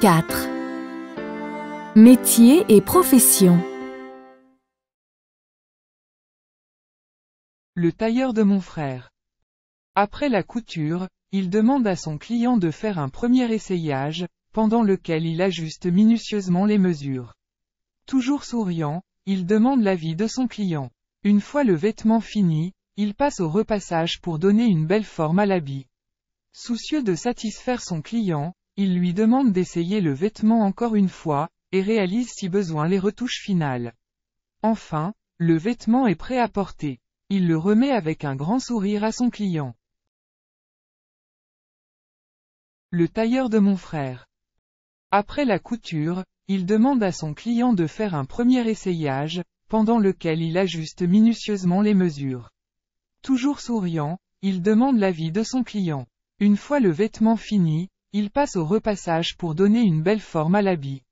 4 Métiers et professions Le tailleur de mon frère. Après la couture, il demande à son client de faire un premier essayage, pendant lequel il ajuste minutieusement les mesures. Toujours souriant, il demande l'avis de son client. Une fois le vêtement fini, il passe au repassage pour donner une belle forme à l'habit. Soucieux de satisfaire son client, il lui demande d'essayer le vêtement encore une fois, et réalise si besoin les retouches finales. Enfin, le vêtement est prêt à porter. Il le remet avec un grand sourire à son client. Le tailleur de mon frère. Après la couture, il demande à son client de faire un premier essayage, pendant lequel il ajuste minutieusement les mesures. Toujours souriant, il demande l'avis de son client. Une fois le vêtement fini, il passe au repassage pour donner une belle forme à l'habit.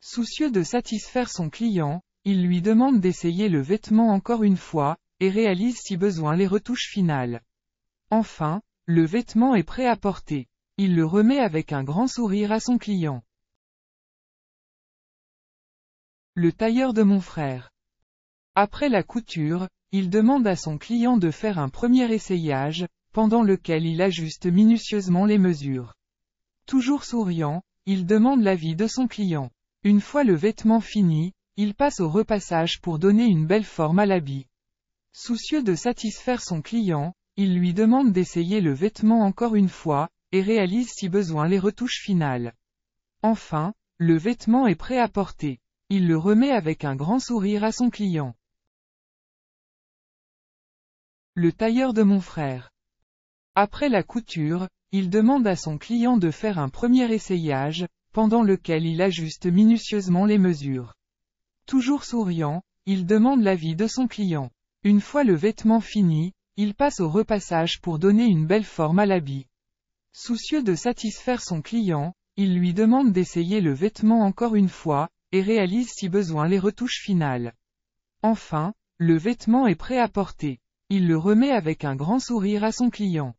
Soucieux de satisfaire son client, il lui demande d'essayer le vêtement encore une fois, et réalise si besoin les retouches finales. Enfin, le vêtement est prêt à porter. Il le remet avec un grand sourire à son client. Le tailleur de mon frère. Après la couture, il demande à son client de faire un premier essayage, pendant lequel il ajuste minutieusement les mesures. Toujours souriant, il demande l'avis de son client. Une fois le vêtement fini, il passe au repassage pour donner une belle forme à l'habit. Soucieux de satisfaire son client, il lui demande d'essayer le vêtement encore une fois, et réalise si besoin les retouches finales. Enfin, le vêtement est prêt à porter. Il le remet avec un grand sourire à son client. Le tailleur de mon frère. Après la couture, il demande à son client de faire un premier essayage, pendant lequel il ajuste minutieusement les mesures. Toujours souriant, il demande l'avis de son client. Une fois le vêtement fini, il passe au repassage pour donner une belle forme à l'habit. Soucieux de satisfaire son client, il lui demande d'essayer le vêtement encore une fois, et réalise si besoin les retouches finales. Enfin, le vêtement est prêt à porter. Il le remet avec un grand sourire à son client.